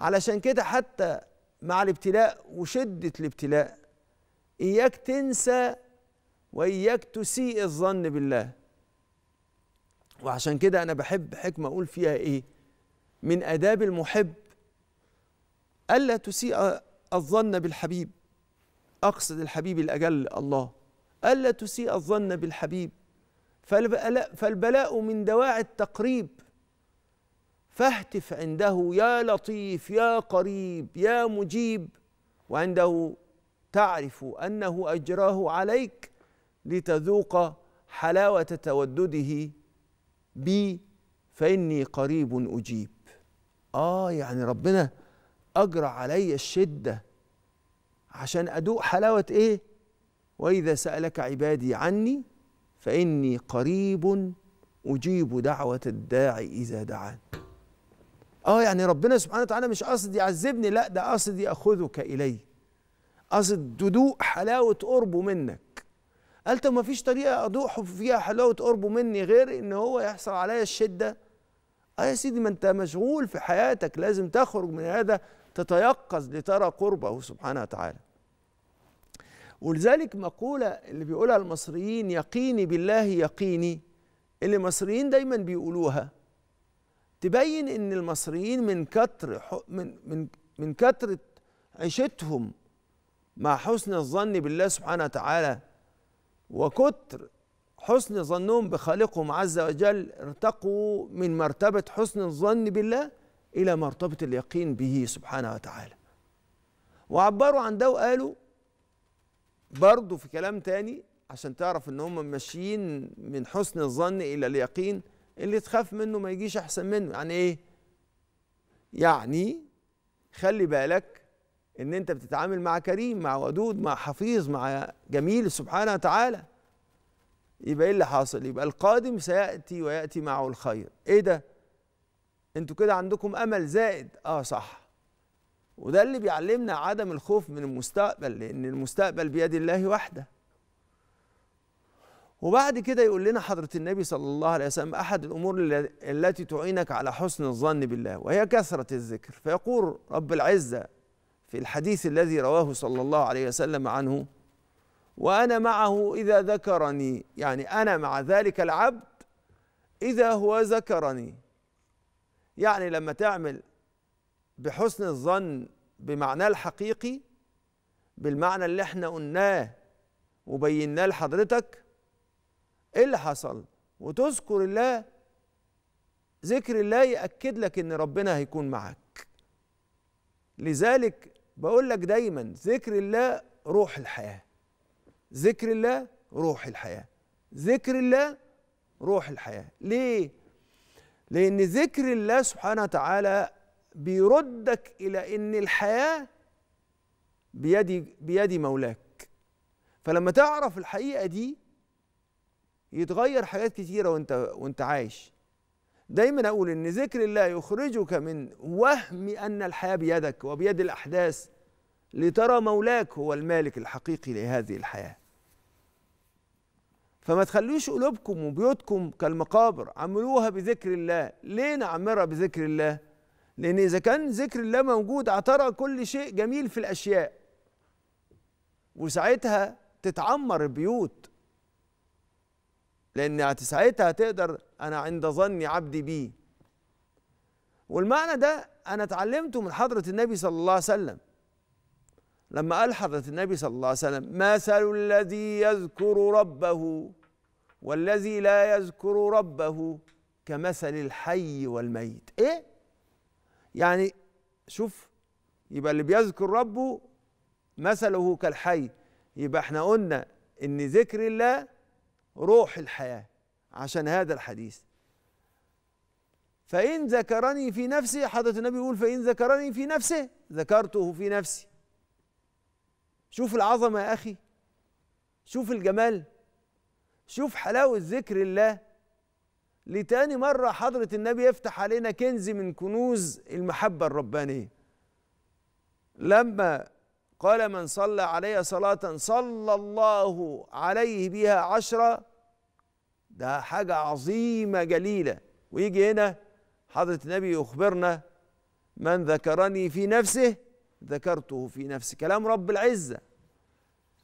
علشان كده حتى مع الابتلاء وشدة الابتلاء إياك تنسى وإياك تسيء الظن بالله وعشان كده أنا بحب حكمة أقول فيها إيه من آداب المحب ألا تسيء الظن بالحبيب أقصد الحبيب الأجل الله ألا تسيء الظن بالحبيب فالبلاء من دواعي التقريب فاهتف عنده يا لطيف يا قريب يا مجيب وعنده تعرف انه اجراه عليك لتذوق حلاوه تودده بي فاني قريب اجيب اه يعني ربنا اجرى علي الشده عشان ادوق حلاوه ايه واذا سالك عبادي عني فاني قريب اجيب دعوه الداعي اذا دعان اه يعني ربنا سبحانه وتعالى مش قصد يعذبني لا ده قصد ياخذك اليه قصد تدوق حلاوه قربه منك قال طب ما فيش طريقه اضوح فيها حلاوه قربه مني غير ان هو يحصل عليا الشده اه يا سيدي ما انت مشغول في حياتك لازم تخرج من هذا تتيقظ لترى قربه سبحانه وتعالى ولذلك مقولة اللي بيقولها المصريين يقيني بالله يقيني اللي المصريين دايما بيقولوها تبين ان المصريين من كتر من من من كتر عيشتهم مع حسن الظن بالله سبحانه وتعالى وكتر حسن ظنهم بخالقهم عز وجل ارتقوا من مرتبة حسن الظن بالله إلى مرتبة اليقين به سبحانه وتعالى وعبروا عن ده وقالوا برضه في كلام تاني عشان تعرف ان هم ماشيين من حسن الظن الى اليقين اللي تخاف منه ما يجيش احسن منه يعني ايه يعني خلي بالك ان انت بتتعامل مع كريم مع ودود مع حفيظ مع جميل سبحانه وتعالى يبقى ايه اللي حاصل يبقى القادم سياتي وياتي معه الخير ايه ده انتوا كده عندكم امل زائد اه صح وده اللي بيعلمنا عدم الخوف من المستقبل لان المستقبل بيد الله وحده وبعد كده يقول لنا حضرة النبي صلى الله عليه وسلم أحد الأمور التي تعينك على حسن الظن بالله وهي كثرة الذكر فيقول رب العزة في الحديث الذي رواه صلى الله عليه وسلم عنه وأنا معه إذا ذكرني يعني أنا مع ذلك العبد إذا هو ذكرني يعني لما تعمل بحسن الظن بمعناه الحقيقي بالمعنى اللي احنا قلناه وبيناه لحضرتك ايه اللي حصل وتذكر الله ذكر الله يأكد لك ان ربنا هيكون معك لذلك بقول لك دايما ذكر الله روح الحياة ذكر الله روح الحياة ذكر الله روح الحياة ليه؟ لأن ذكر الله سبحانه وتعالى بيردك إلى أن الحياة بيد بيد مولاك فلما تعرف الحقيقة دي يتغير حاجات كتيره وانت وانت عايش دايما اقول ان ذكر الله يخرجك من وهم ان الحياه بيدك وبيد الاحداث لترى مولاك هو المالك الحقيقي لهذه الحياه فما تخلوش قلوبكم وبيوتكم كالمقابر عملوها بذكر الله ليه نعمرها بذكر الله لان اذا كان ذكر الله موجود اعترى كل شيء جميل في الاشياء وساعتها تتعمر البيوت لان ساعتها تقدر انا عند ظن عبدي بي والمعنى ده انا اتعلمته من حضره النبي صلى الله عليه وسلم لما قال حضره النبي صلى الله عليه وسلم مثل الذي يذكر ربه والذي لا يذكر ربه كمثل الحي والميت ايه يعني شوف يبقى اللي بيذكر ربه مثله كالحي يبقى احنا قلنا ان ذكر الله روح الحياة عشان هذا الحديث فإن ذكرني في نفسي حضرة النبي يقول فإن ذكرني في نفسه ذكرته في نفسي شوف العظمة يا أخي شوف الجمال شوف حلاوة ذكر الله لتاني مرة حضرة النبي يفتح علينا كنز من كنوز المحبة الربانية لما قال من صلى علي صلاة صلى الله عليه بها عشرة ده حاجة عظيمة جليلة ويجي هنا حضرة النبي يخبرنا من ذكرني في نفسه ذكرته في نفسي كلام رب العزة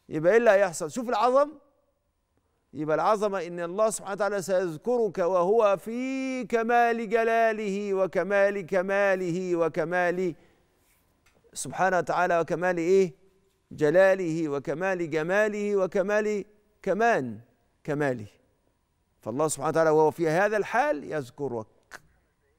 يبقى ايه اللي هيحصل شوف العظم يبقى العظمة إن الله سبحانه وتعالى سيذكرك وهو في كمال جلاله وكمال كماله وكمال سبحانه وتعالى وكمال إيه جلاله وكمال جماله وكمال كمان كماله فالله سبحانه وتعالى وهو في هذا الحال يذكرك